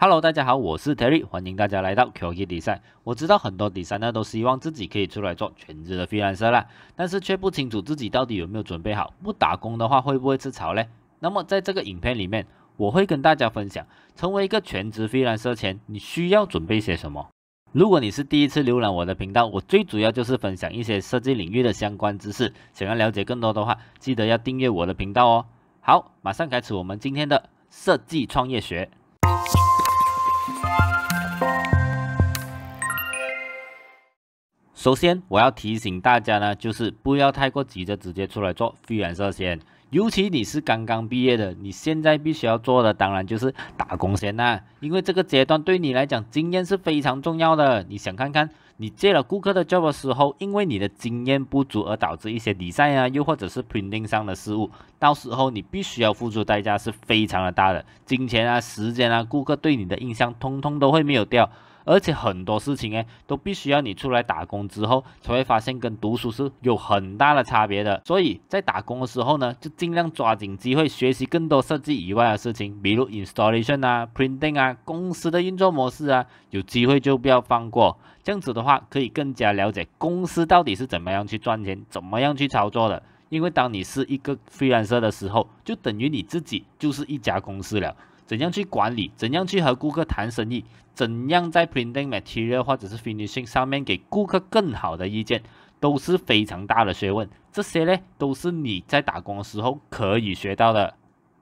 Hello，大家好，我是 Terry，欢迎大家来到 QK 设赛。我知道很多 d e s i e 都希望自己可以出来做全职的飞兰色啦，但是却不清楚自己到底有没有准备好。不打工的话会不会吃草嘞？那么在这个影片里面，我会跟大家分享，成为一个全职飞兰色前，你需要准备些什么。如果你是第一次浏览我的频道，我最主要就是分享一些设计领域的相关知识。想要了解更多的话，记得要订阅我的频道哦。好，马上开始我们今天的设计创业学。首先，我要提醒大家呢，就是不要太过急着直接出来做费人寿先，尤其你是刚刚毕业的，你现在必须要做的，当然就是打工先啦。因为这个阶段对你来讲，经验是非常重要的。你想看看，你接了顾客的 job 的时候，因为你的经验不足而导致一些比赛啊，又或者是 printing 上的失误，到时候你必须要付出代价是非常的大的，金钱啊，时间啊，顾客对你的印象，通通都会没有掉。而且很多事情呢，都必须要你出来打工之后才会发现，跟读书是有很大的差别的。所以在打工的时候呢，就尽量抓紧机会学习更多设计以外的事情，比如 installation 啊、printing 啊、公司的运作模式啊，有机会就不要放过。这样子的话，可以更加了解公司到底是怎么样去赚钱、怎么样去操作的。因为当你是一个 freelancer 的时候，就等于你自己就是一家公司了。怎样去管理？怎样去和顾客谈生意？怎样在 printing material 或者是 finishing 上面给顾客更好的意见，都是非常大的学问。这些呢，都是你在打工的时候可以学到的。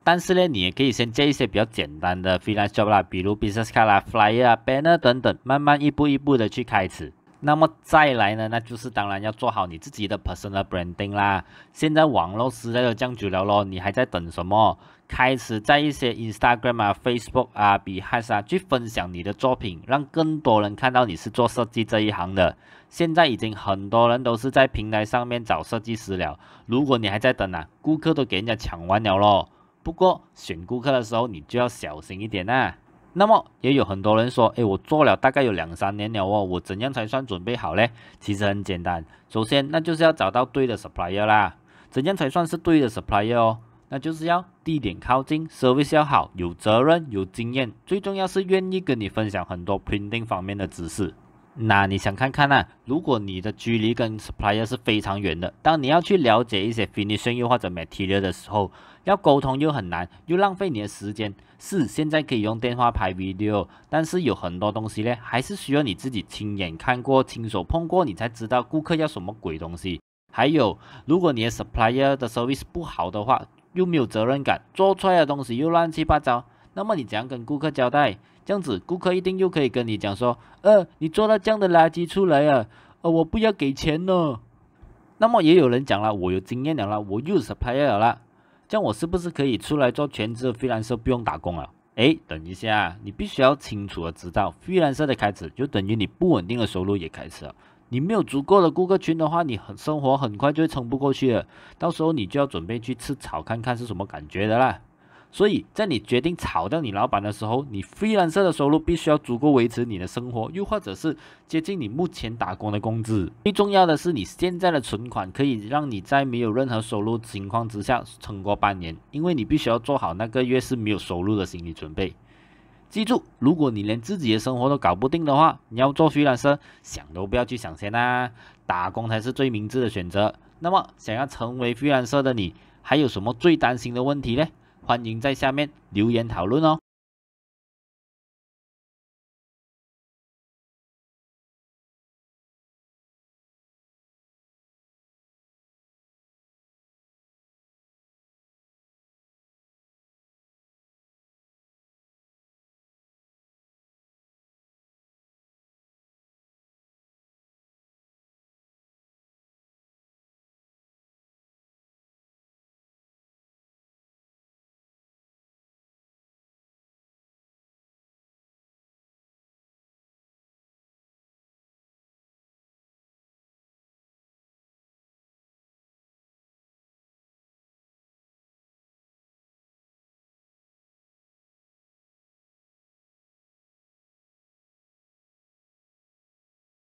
但是呢，你也可以先接一些比较简单的 f i n c e job 啦，比如 business card 啊、flyer 啊、banner 等等，慢慢一步一步的去开始。那么再来呢，那就是当然要做好你自己的 personal branding 啦。现在网络时代这样主流咯，你还在等什么？开始在一些 Instagram 啊、Facebook 啊、B h 爱沙去分享你的作品，让更多人看到你是做设计这一行的。现在已经很多人都是在平台上面找设计师了。如果你还在等啊，顾客都给人家抢完了咯。不过选顾客的时候，你就要小心一点呐。那么也有很多人说，哎，我做了大概有两三年了哦，我怎样才算准备好呢？其实很简单，首先那就是要找到对的 supplier 啦。怎样才算是对的 supplier 哦？那就是要地点靠近，service 要好，有责任，有经验，最重要是愿意跟你分享很多 printing 方面的知识。那你想看看呢？如果你的距离跟 supplier 是非常远的，当你要去了解一些 finishing 或者 material 的时候，要沟通又很难，又浪费你的时间。是，现在可以用电话拍 video，但是有很多东西呢，还是需要你自己亲眼看过、亲手碰过，你才知道顾客要什么鬼东西。还有，如果你的 supplier 的 service 不好的话，又没有责任感，做出来的东西又乱七八糟，那么你怎样跟顾客交代？这样子，顾客一定又可以跟你讲说，呃，你做到这样的垃圾出来啊，呃，我不要给钱呢。那么也有人讲了，我有经验了啦，我有 e 牌了啦，这样我是不是可以出来做全职 c e 色不用打工了？哎，等一下，你必须要清楚的知道，c e 色的开始就等于你不稳定的收入也开始了。你没有足够的顾客群的话，你很生活很快就会撑不过去了，到时候你就要准备去吃草看看是什么感觉的啦。所以在你决定炒掉你老板的时候，你 freelancer 的收入必须要足够维持你的生活，又或者是接近你目前打工的工资。最重要的是，你现在的存款可以让你在没有任何收入情况之下撑过半年，因为你必须要做好那个月是没有收入的心理准备。记住，如果你连自己的生活都搞不定的话，你要做 freelancer，想都不要去想先啦，打工才是最明智的选择。那么，想要成为 freelancer 的你，还有什么最担心的问题呢？欢迎在下面留言讨论哦。